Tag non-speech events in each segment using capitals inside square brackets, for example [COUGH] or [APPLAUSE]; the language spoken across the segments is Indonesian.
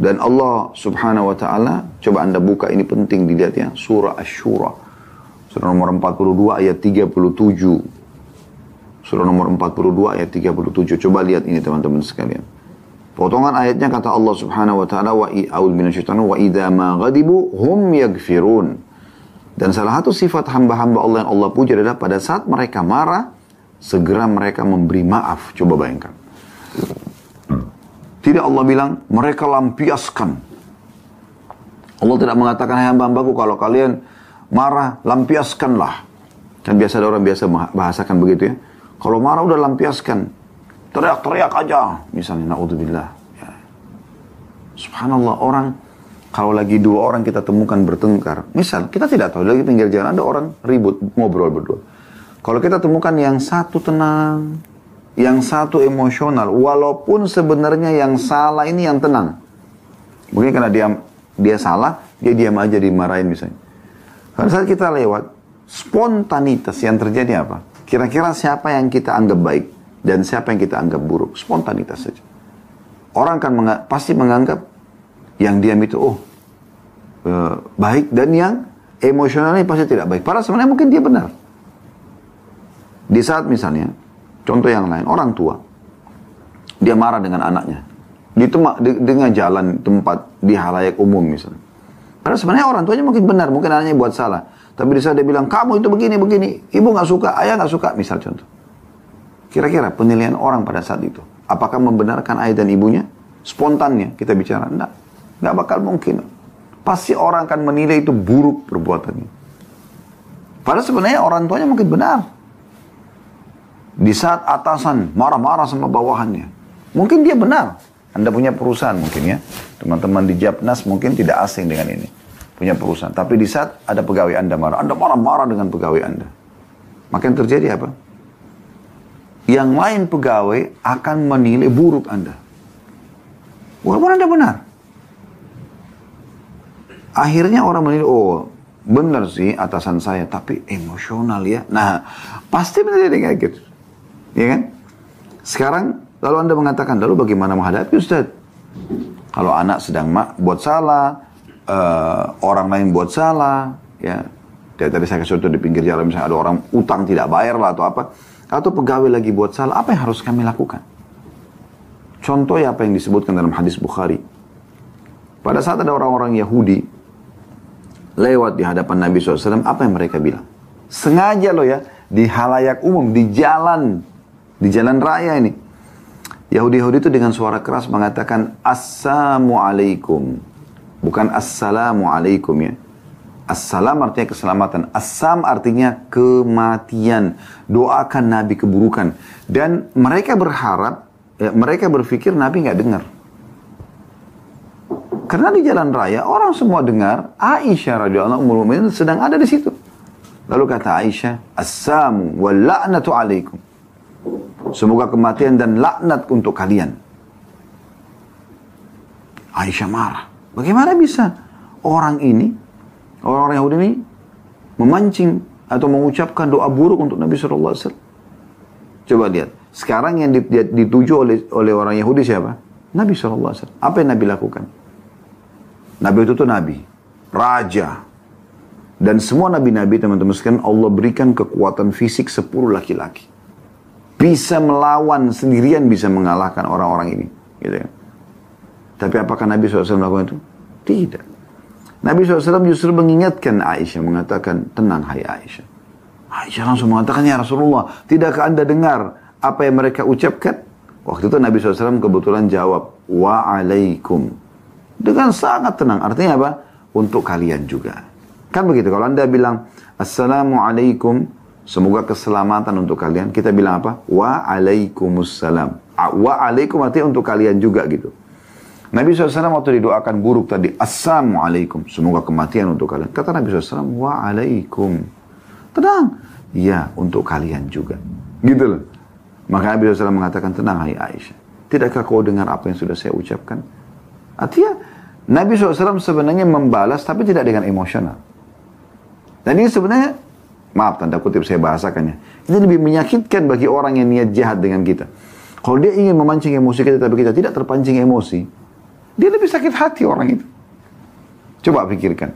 Dan Allah subhanahu wa ta'ala, coba anda buka ini penting dilihat ya, surah ash Surah nomor 42 ayat 37. Surah nomor 42 ayat 37. Coba lihat ini teman-teman sekalian. Potongan ayatnya kata Allah subhanahu wa ta'ala, wa i'aud minasyaitan wa idha ma ghadibu hum yagfirun. Dan salah satu sifat hamba-hamba Allah yang Allah puja adalah pada saat mereka marah, segera mereka memberi maaf. Coba bayangkan. Tidak Allah bilang, mereka lampiaskan. Allah tidak mengatakan, hai hamba-hambaku, kalau kalian marah, lampiaskanlah. Kan biasa ada orang biasa bahasakan begitu ya. Kalau marah udah lampiaskan. Teriak-teriak aja. Misalnya, na'udzubillah. Ya. Subhanallah, orang kalau lagi dua orang kita temukan bertengkar. Misal, kita tidak tahu, lagi pinggir jalan ada orang ribut, ngobrol berdua. Kalau kita temukan yang satu tenang, yang satu emosional, walaupun sebenarnya yang salah ini yang tenang. Mungkin karena dia dia salah, dia diam aja dimarahin misalnya. Pada saat kita lewat, spontanitas yang terjadi apa? Kira-kira siapa yang kita anggap baik dan siapa yang kita anggap buruk? Spontanitas saja. Orang kan menga pasti menganggap yang diam itu oh e, baik dan yang emosionalnya pasti tidak baik. Padahal sebenarnya mungkin dia benar. Di saat misalnya Contoh yang lain, orang tua. Dia marah dengan anaknya. Di, tempat, di dengan jalan tempat di halayak umum misalnya. Padahal sebenarnya orang tuanya mungkin benar, mungkin anaknya buat salah. Tapi di sana dia bilang, kamu itu begini, begini. Ibu nggak suka, ayah nggak suka. Misal contoh. Kira-kira penilaian orang pada saat itu. Apakah membenarkan ayah dan ibunya? Spontannya kita bicara. Enggak. Enggak bakal mungkin. Pasti orang akan menilai itu buruk perbuatannya. Padahal sebenarnya orang tuanya mungkin benar. Di saat atasan marah-marah sama bawahannya. Mungkin dia benar. Anda punya perusahaan mungkin ya. Teman-teman di Japnas mungkin tidak asing dengan ini. Punya perusahaan. Tapi di saat ada pegawai Anda marah. Anda marah-marah dengan pegawai Anda. Maka yang terjadi apa? Yang lain pegawai akan menilai buruk Anda. Walaupun Anda benar. Akhirnya orang menilai, oh benar sih atasan saya, tapi emosional ya. Nah, pasti menjadi kayak gitu. Ya kan? Sekarang, lalu Anda mengatakan, lalu bagaimana menghadapi Ustaz? Kalau anak sedang mak buat salah, uh, orang lain buat salah, ya. Dari tadi saya kasih di pinggir jalan, misalnya ada orang utang tidak bayar lah atau apa. Atau pegawai lagi buat salah, apa yang harus kami lakukan? Contoh ya apa yang disebutkan dalam hadis Bukhari. Pada saat ada orang-orang Yahudi lewat di hadapan Nabi SAW, apa yang mereka bilang? Sengaja loh ya, di halayak umum, di jalan di jalan raya ini. Yahudi-Yahudi itu dengan suara keras mengatakan Assalamualaikum. Bukan Assalamualaikum ya. Assalam artinya keselamatan. Assam artinya kematian. Doakan Nabi keburukan. Dan mereka berharap, ya, mereka berpikir Nabi nggak dengar. Karena di jalan raya orang semua dengar Aisyah radhiyallahu anhu sedang ada di situ. Lalu kata Aisyah, "Assamu wal la'natu alaikum." Semoga kematian dan laknat untuk kalian. Aisyah marah. Bagaimana bisa orang ini, orang-orang Yahudi ini memancing atau mengucapkan doa buruk untuk Nabi SAW? Coba lihat. Sekarang yang dituju oleh oleh orang Yahudi siapa? Nabi SAW. Apa yang Nabi lakukan? Nabi itu tuh Nabi, Raja, dan semua nabi-nabi teman-teman sekalian Allah berikan kekuatan fisik 10 laki-laki bisa melawan sendirian bisa mengalahkan orang-orang ini gitu ya. tapi apakah Nabi SAW melakukan itu tidak Nabi SAW justru mengingatkan Aisyah mengatakan tenang hai Aisyah Aisyah langsung mengatakan ya Rasulullah tidakkah anda dengar apa yang mereka ucapkan waktu itu Nabi SAW kebetulan jawab waalaikum dengan sangat tenang artinya apa untuk kalian juga kan begitu kalau anda bilang assalamualaikum Semoga keselamatan untuk kalian. Kita bilang apa? Wa alaikumussalam. Ah, wa alaikum artinya untuk kalian juga gitu. Nabi SAW waktu didoakan buruk tadi, Assalamualaikum, semoga kematian untuk kalian. Kata Nabi SAW, Waalaikum. Tenang. Ya, untuk kalian juga. Gitu loh. Maka Nabi SAW mengatakan, tenang hai Aisyah. Tidakkah kau dengar apa yang sudah saya ucapkan? Artinya, Nabi SAW sebenarnya membalas, tapi tidak dengan emosional. Dan ini sebenarnya Maaf tanda kutip saya bahasakannya. Ini lebih menyakitkan bagi orang yang niat jahat dengan kita. Kalau dia ingin memancing emosi kita tapi kita tidak terpancing emosi, dia lebih sakit hati orang itu. Coba pikirkan.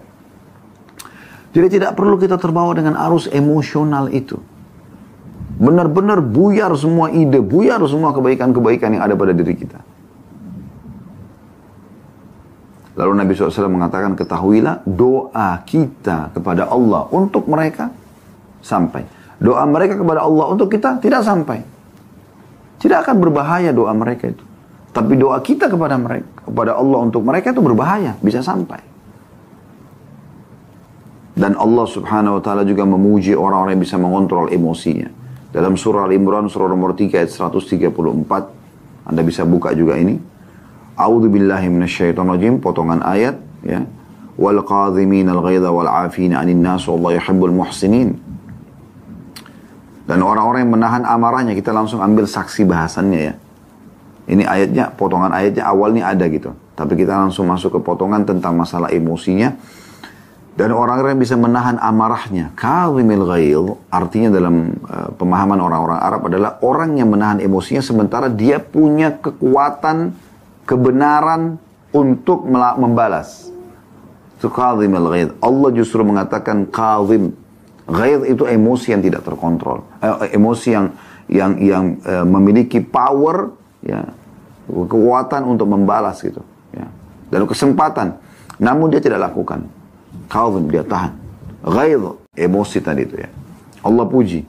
Jadi tidak perlu kita terbawa dengan arus emosional itu. Benar-benar buyar semua ide, buyar semua kebaikan-kebaikan yang ada pada diri kita. Lalu Nabi SAW mengatakan, ketahuilah doa kita kepada Allah untuk mereka sampai. Doa mereka kepada Allah untuk kita tidak sampai. Tidak akan berbahaya doa mereka itu. Tapi doa kita kepada mereka, kepada Allah untuk mereka itu berbahaya, bisa sampai. Dan Allah subhanahu wa ta'ala juga memuji orang-orang yang bisa mengontrol emosinya. Dalam surah Al-Imran, surah nomor 3 ayat 134. Anda bisa buka juga ini. A'udhu billahi minasyaitonir rajim, potongan ayat ya. Wal qadhimin al-ghaidha wal 'afina 'anil nas, wallahu yuhibbul muhsinin. Dan orang-orang yang menahan amarahnya, kita langsung ambil saksi bahasannya ya. Ini ayatnya, potongan ayatnya awalnya ada gitu. Tapi kita langsung masuk ke potongan tentang masalah emosinya. Dan orang-orang yang bisa menahan amarahnya. Kalimil ghail artinya dalam uh, pemahaman orang-orang Arab adalah orang yang menahan emosinya sementara dia punya kekuatan, kebenaran untuk membalas. Itu kalimil ghail. Allah justru mengatakan kalim Ghaid itu emosi yang tidak terkontrol, eh, emosi yang yang yang eh, memiliki power ya kekuatan untuk membalas gitu ya. Dan kesempatan, namun dia tidak lakukan. Khawfun dia tahan. Ghaid emosi tadi itu ya. Allah puji.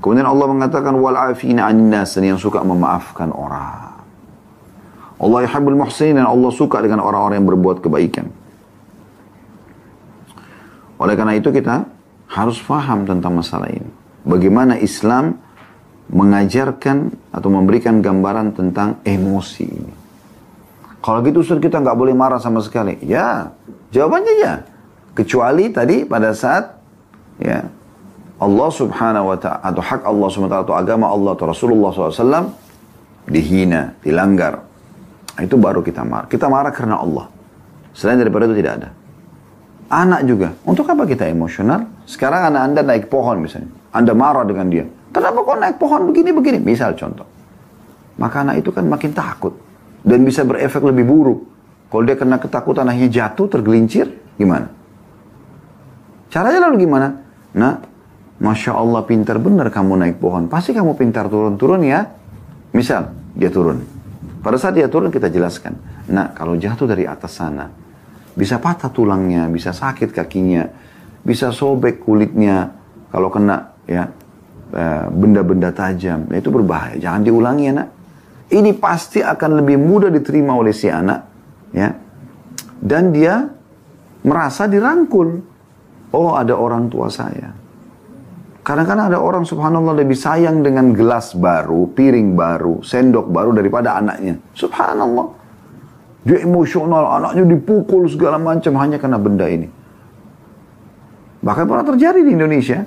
Kemudian Allah mengatakan wal afina yang suka memaafkan orang. Allah yuhibbul muhsinin dan Allah suka dengan orang-orang yang berbuat kebaikan. Oleh karena itu kita harus faham tentang masalah ini. Bagaimana Islam mengajarkan atau memberikan gambaran tentang emosi ini. Kalau gitu Ustaz kita nggak boleh marah sama sekali. Ya, jawabannya ya. Kecuali tadi pada saat ya Allah subhanahu wa ta'ala atau hak Allah subhanahu wa ta'ala atau agama Allah atau Rasulullah SAW dihina, dilanggar. Itu baru kita marah. Kita marah karena Allah. Selain daripada itu tidak ada. Anak juga. Untuk apa kita emosional? Sekarang anak Anda naik pohon misalnya. Anda marah dengan dia. Kenapa kau naik pohon begini-begini? Misal contoh. Maka anak itu kan makin takut. Dan bisa berefek lebih buruk. Kalau dia kena ketakutan akhirnya jatuh, tergelincir, gimana? Caranya lalu gimana? Nah, Masya Allah pintar benar kamu naik pohon. Pasti kamu pintar turun-turun ya. Misal, dia turun. Pada saat dia turun kita jelaskan. Nah, kalau jatuh dari atas sana, bisa patah tulangnya, bisa sakit kakinya, bisa sobek kulitnya kalau kena ya eh, benda-benda tajam. Nah, itu berbahaya. Jangan diulangi ya nak. Ini pasti akan lebih mudah diterima oleh si anak ya. Dan dia merasa dirangkul. Oh ada orang tua saya. Kadang-kadang ada orang subhanallah lebih sayang dengan gelas baru, piring baru, sendok baru daripada anaknya. Subhanallah. Dia emosional, anaknya dipukul segala macam hanya karena benda ini. Bahkan pernah terjadi di Indonesia.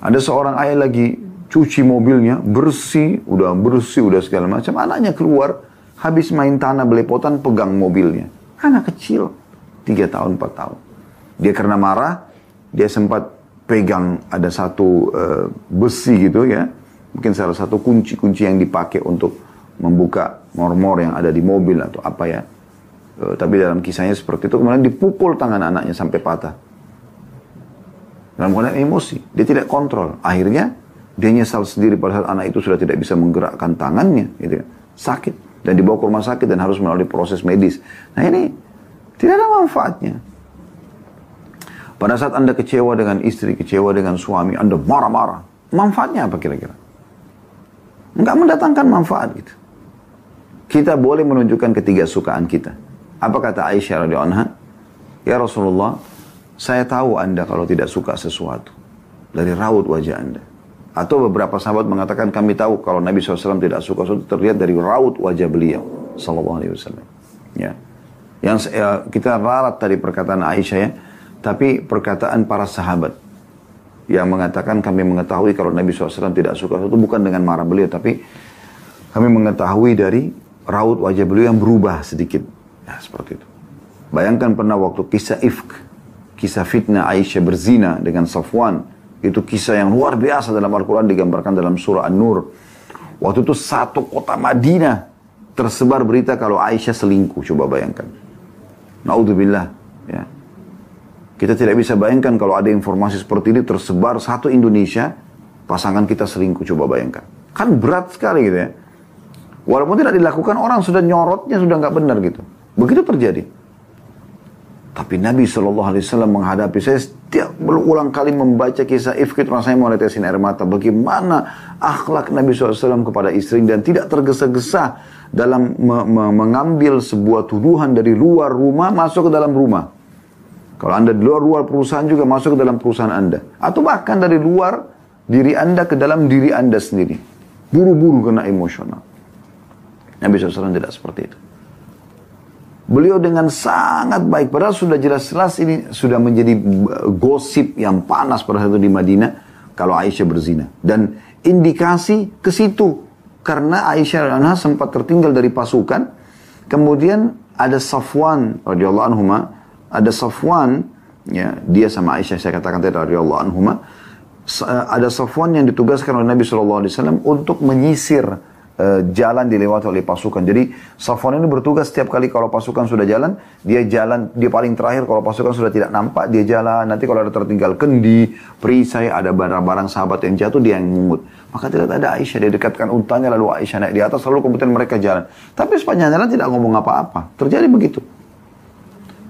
Ada seorang ayah lagi cuci mobilnya, bersih, udah bersih, udah segala macam. Anaknya keluar, habis main tanah belepotan, pegang mobilnya. Anak kecil, tiga tahun, empat tahun. Dia karena marah, dia sempat pegang ada satu uh, besi gitu ya. Mungkin salah satu kunci-kunci yang dipakai untuk membuka mor-mor yang ada di mobil atau apa ya Eh, tapi dalam kisahnya seperti itu kemudian dipukul tangan anaknya sampai patah. Dalam keadaan emosi, dia tidak kontrol. Akhirnya dia nyesal sendiri padahal anak itu sudah tidak bisa menggerakkan tangannya, gitu. Ya. Sakit dan dibawa ke rumah sakit dan harus melalui proses medis. Nah ini tidak ada manfaatnya. Pada saat Anda kecewa dengan istri, kecewa dengan suami, Anda marah-marah. Manfaatnya apa kira-kira? Enggak mendatangkan manfaat gitu. Kita boleh menunjukkan ketiga sukaan kita. Apa kata Aisyah radhiyallahu anha? Ya Rasulullah, saya tahu Anda kalau tidak suka sesuatu dari raut wajah Anda. Atau beberapa sahabat mengatakan kami tahu kalau Nabi SAW tidak suka sesuatu terlihat dari raut wajah beliau sallallahu alaihi wasallam. Ya. Yang ya, kita ralat dari perkataan Aisyah ya, tapi perkataan para sahabat yang mengatakan kami mengetahui kalau Nabi SAW tidak suka sesuatu bukan dengan marah beliau tapi kami mengetahui dari raut wajah beliau yang berubah sedikit Nah, seperti itu. Bayangkan pernah waktu kisah ifk, kisah fitnah Aisyah berzina dengan Safwan. Itu kisah yang luar biasa dalam Al-Quran digambarkan dalam surah An-Nur. Waktu itu satu kota Madinah tersebar berita kalau Aisyah selingkuh. Coba bayangkan. Naudzubillah. Ya. Kita tidak bisa bayangkan kalau ada informasi seperti ini tersebar satu Indonesia, pasangan kita selingkuh. Coba bayangkan. Kan berat sekali gitu ya. Walaupun tidak dilakukan, orang sudah nyorotnya sudah nggak benar gitu. Begitu terjadi. Tapi Nabi SAW menghadapi saya setiap berulang kali membaca kisah Ifkit rasanya mau netesin air mata. Bagaimana akhlak Nabi SAW kepada istri dan tidak tergesa-gesa dalam me me mengambil sebuah tuduhan dari luar rumah masuk ke dalam rumah. Kalau Anda di luar luar perusahaan juga masuk ke dalam perusahaan Anda. Atau bahkan dari luar diri Anda ke dalam diri Anda sendiri. Buru-buru kena emosional. Nabi SAW tidak seperti itu. Beliau dengan sangat baik, padahal sudah jelas-jelas ini sudah menjadi eh, gosip yang panas pada saat itu di Madinah kalau Aisyah berzina. Dan indikasi ke situ karena Aisyah dan anha sempat tertinggal dari pasukan. Kemudian ada Safwan radhiyallahu anhu ada Safwan ya dia sama Aisyah saya katakan tadi radhiyallahu anhu eh, ada Safwan yang ditugaskan oleh Nabi saw untuk menyisir Eh, jalan dilewati oleh pasukan. Jadi Safwan ini bertugas setiap kali kalau pasukan sudah jalan, dia jalan, dia paling terakhir kalau pasukan sudah tidak nampak, dia jalan. Nanti kalau ada tertinggal kendi, perisai, ada barang-barang sahabat yang jatuh, dia yang ngumut. Maka tidak ada Aisyah, dia dekatkan untanya lalu Aisyah naik di atas, lalu kemudian mereka jalan. Tapi sepanjang jalan tidak ngomong apa-apa, terjadi begitu.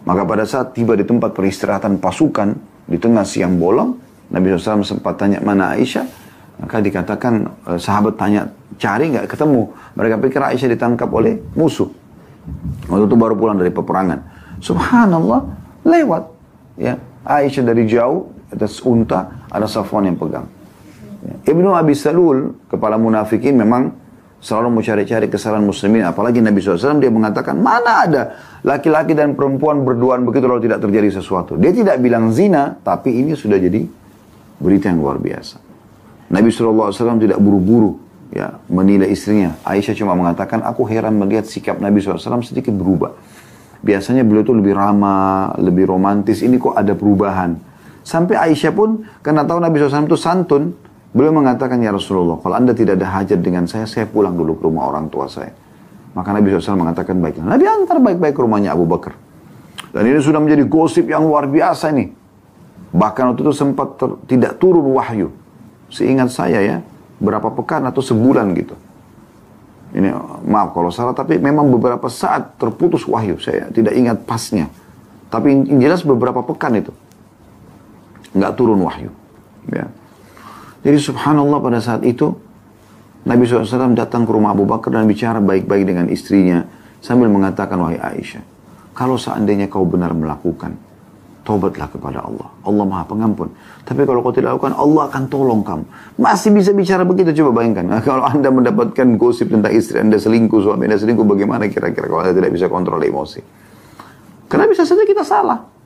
Maka pada saat tiba di tempat peristirahatan pasukan, di tengah siang bolong, Nabi SAW sempat tanya mana Aisyah, maka dikatakan eh, sahabat tanya cari nggak ketemu. Mereka pikir Aisyah ditangkap oleh musuh. Waktu itu baru pulang dari peperangan. Subhanallah, lewat. Ya, Aisyah dari jauh, atas unta, ada Safwan yang pegang. Ya. Ibnu Abi Salul, kepala munafikin memang selalu mencari-cari kesalahan muslimin. Apalagi Nabi SAW dia mengatakan, mana ada laki-laki dan perempuan berduaan begitu lalu tidak terjadi sesuatu. Dia tidak bilang zina, tapi ini sudah jadi berita yang luar biasa. Nabi SAW tidak buru-buru ya menilai istrinya. Aisyah cuma mengatakan, aku heran melihat sikap Nabi SAW sedikit berubah. Biasanya beliau tuh lebih ramah, lebih romantis. Ini kok ada perubahan. Sampai Aisyah pun, karena tahu Nabi SAW itu santun, beliau mengatakan, Ya Rasulullah, kalau anda tidak ada hajat dengan saya, saya pulang dulu ke rumah orang tua saya. Maka Nabi SAW mengatakan baiklah. Nabi antar baik-baik ke rumahnya Abu Bakar. Dan ini sudah menjadi gosip yang luar biasa nih. Bahkan waktu itu sempat tidak turun wahyu. Seingat saya ya, berapa pekan atau sebulan gitu. Ini maaf kalau salah tapi memang beberapa saat terputus wahyu saya tidak ingat pasnya. Tapi jelas beberapa pekan itu nggak turun wahyu. Ya. Jadi subhanallah pada saat itu Nabi SAW datang ke rumah Abu Bakar dan bicara baik-baik dengan istrinya sambil mengatakan wahai Aisyah, kalau seandainya kau benar melakukan Taubatlah kepada Allah. Allah maha pengampun. Tapi kalau kau tidak lakukan, Allah akan tolong kamu. Masih bisa bicara begitu, coba bayangkan. Nah, [LAUGHS] kalau anda mendapatkan gosip tentang istri anda selingkuh, suami anda selingkuh, bagaimana kira-kira kalau anda tidak bisa kontrol emosi? Karena bisa saja kita salah.